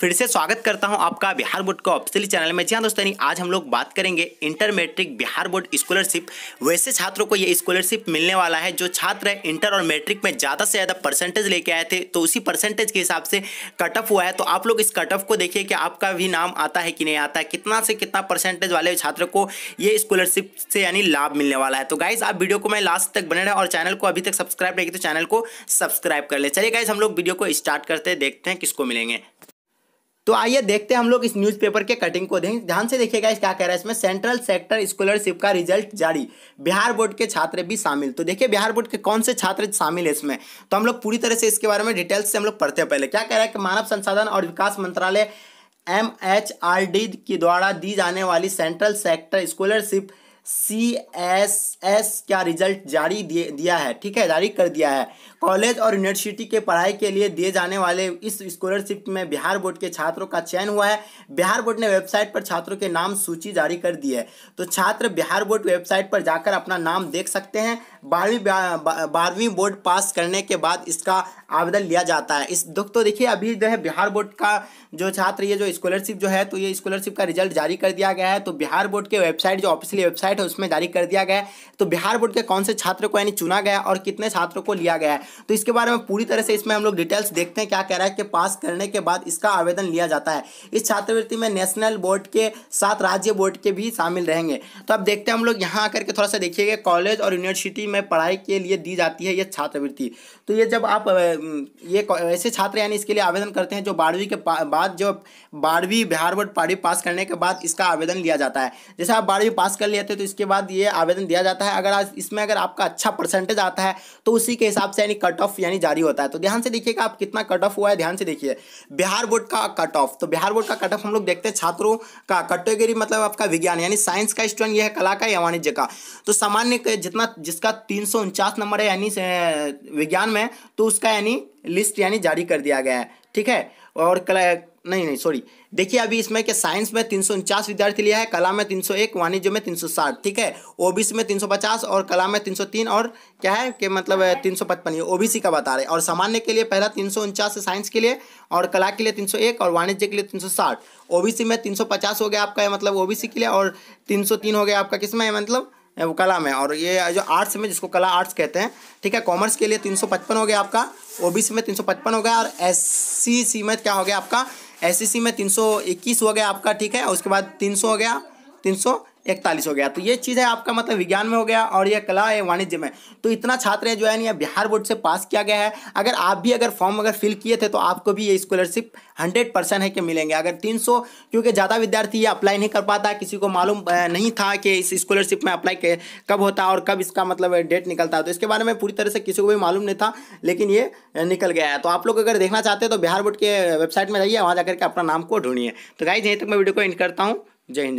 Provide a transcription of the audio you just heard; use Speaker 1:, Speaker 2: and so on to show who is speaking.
Speaker 1: फिर से स्वागत करता हूं आपका बिहार बोर्ड का ऑफिसियल चैनल में जी हाँ दोस्तों आज हम लोग बात करेंगे inter matric Bihar board scholarship वैसे छात्रों को ये स्कॉलरशिप मिलने वाला है जो छात्र इंटर और मैट्रिक में ज़्यादा से ज़्यादा परसेंटेज लेके आए थे तो उसी परसेंटेज के हिसाब से कट ऑफ हुआ है तो आप लोग इस कट ऑफ को देखिए कि आपका भी नाम आता है कि नहीं आता है कितना से कितना परसेंटेज वाले छात्र को ये स्कॉलरशिप से यानी लाभ मिलने वाला है तो गाइज आप वीडियो को मैं लास्ट तक बने रहे और चैनल को अभी तक सब्सक्राइब नहीं तो चैनल को सब्सक्राइब कर ले चलिए गाइज हम लोग वीडियो को स्टार्ट करते हैं देखते हैं किसको मिलेंगे तो आइए देखते हैं हम लोग इस न्यूज़पेपर के कटिंग को दें ध्यान से देखिएगा क्या कह रहा है इसमें सेंट्रल सेक्टर स्कॉलरशिप का रिजल्ट जारी बिहार बोर्ड के छात्र भी शामिल तो देखिए बिहार बोर्ड के कौन से छात्र शामिल है इसमें तो हम लोग पूरी तरह से इसके बारे में डिटेल्स से हम लोग पढ़ते हैं पहले क्या कह रहा है कि मानव संसाधन और विकास मंत्रालय एम एच आर डी के द्वारा दी जाने वाली central sector scholarship C S S का रिजल्ट जारी दिया है ठीक है जारी कर दिया है कॉलेज और यूनिवर्सिटी के पढ़ाई के लिए दिए जाने वाले इस स्कॉलरशिप में बिहार बोर्ड के छात्रों का चयन हुआ है बिहार बोर्ड ने वेबसाइट पर छात्रों के नाम सूची जारी कर दी है तो छात्र बिहार बोर्ड वेबसाइट पर जाकर अपना नाम देख सकते हैं बारहवीं बारहवीं बोर्ड पास करने के बाद इसका आवेदन लिया जाता है इस दुख तो देखिए अभी जो है बिहार बोर्ड का जो छात्र ये जो स्कॉलरशिप जो है तो ये स्कॉलरशिप का रिजल्ट जारी कर दिया गया है तो बिहार बोर्ड के वेबसाइट जो ऑफिशियल वेबसाइट वेबसाइट है उसमें जारी कर दिया गया है तो बिहार बोर्ड के कौन से छात्र को यानी चुना गया और कितने छात्रों को लिया गया है तो इसके बारे में पूरी तरह से इसमें हम लोग डिटेल्स देखते हैं क्या कह रहा है कि पास करने के बाद इसका आवेदन लिया जाता है इस छात्रवृत्ति में नेशनल बोर्ड के साथ राज्य बोर्ड के भी शामिल रहेंगे तो अब देखते हैं हम लोग यहाँ आकर के थोड़ा सा देखिएगा कॉलेज और यूनिवर्सिटी में पढ़ाई के लिए दी जाती है ये छात्रवृत्ति तो ये जब आप ये ऐसे छात्र यानी इसके लिए आवेदन करते हैं जो बारहवीं के बाद जो बारहवीं बिहार बोर्ड पाड़ी पास करने के बाद इसका आवेदन लिया जाता है जैसे आप बारहवीं पास कर लेते तो तो इसके बाद ये आवेदन दिया जाता है अगर इसमें अगर आपका अच्छा परसेंटेज आता है तो उसी के हिसाब से यानी कट ऑफ यानी जारी होता है तो ध्यान से देखिएगा आप कितना कट ऑफ हुआ है ध्यान से देखिए बिहार बोर्ड का कट ऑफ तो बिहार बोर्ड का कट ऑफ हम लोग देखते हैं छात्रों का कैटेगरी मतलब आपका विज्ञान यानी साइंस का स्टूडेंट यह है कला का या वाणिज्य का तो सामान्य जितना जिसका तीन नंबर है यानी विज्ञान में तो उसका यानी लिस्ट यानी जारी कर दिया गया है ठीक है और नहीं नहीं सॉरी देखिए अभी इसमें कि साइंस में तीन सौ उनचास विद्यार्थी लिया है कला में तीन सौ एक वाणिज्य में तीन सौ साठ ठीक है ओबीसी में तीन सौ पचास और कला में तीन सौ तीन और क्या है कि मतलब तीन सौ पचपन ये ओबीसी का बता रहे और सामान्य के लिए पहला तीन सौ उनचास है साइंस के लिए और कला के लिए एक और वाणिज्य के लिए बी सी में पचास हो गया आपका मतलब सी के लिए और तीन हो गया आपका किस है मतलब वो कला में और ये जो आर्ट्स में जिसको कला आर्ट्स कहते हैं ठीक है कॉमर्स के लिए तीन सौ पचपन हो गया आपका ओबीसी में तीन सौ पचपन हो गया और एससी सी में क्या हो गया आपका एस में तीन हो गया आपका ठीक है उसके बाद तीन हो गया तीन इकतालीस हो गया तो ये चीज़ है आपका मतलब विज्ञान में हो गया और ये कला है वाणिज्य में तो इतना छात्र है जो है ना बिहार बोर्ड से पास किया गया है अगर आप भी अगर फॉर्म अगर फिल किए थे तो आपको भी ये स्कॉलरशिप हंड्रेड परसेंट है कि मिलेंगे अगर तीन सौ क्योंकि ज़्यादा विद्यार्थी ये अप्लाई नहीं कर पाता किसी को मालूम नहीं था कि इस स्कॉलरशिप में अप्लाई कब होता और कब इसका मतलब डेट निकलता है तो इसके बारे में पूरी तरह से किसी को भी मालूम नहीं था लेकिन ये निकल गया है तो आप लोग अगर देखना चाहते हैं तो बिहार बोर्ड के वेबसाइट में जाइए वहाँ जाकर के अपना नाम को ढूंढिए तो गाइज यहीं तक मैं वीडियो को एंड करता हूँ जय हिंद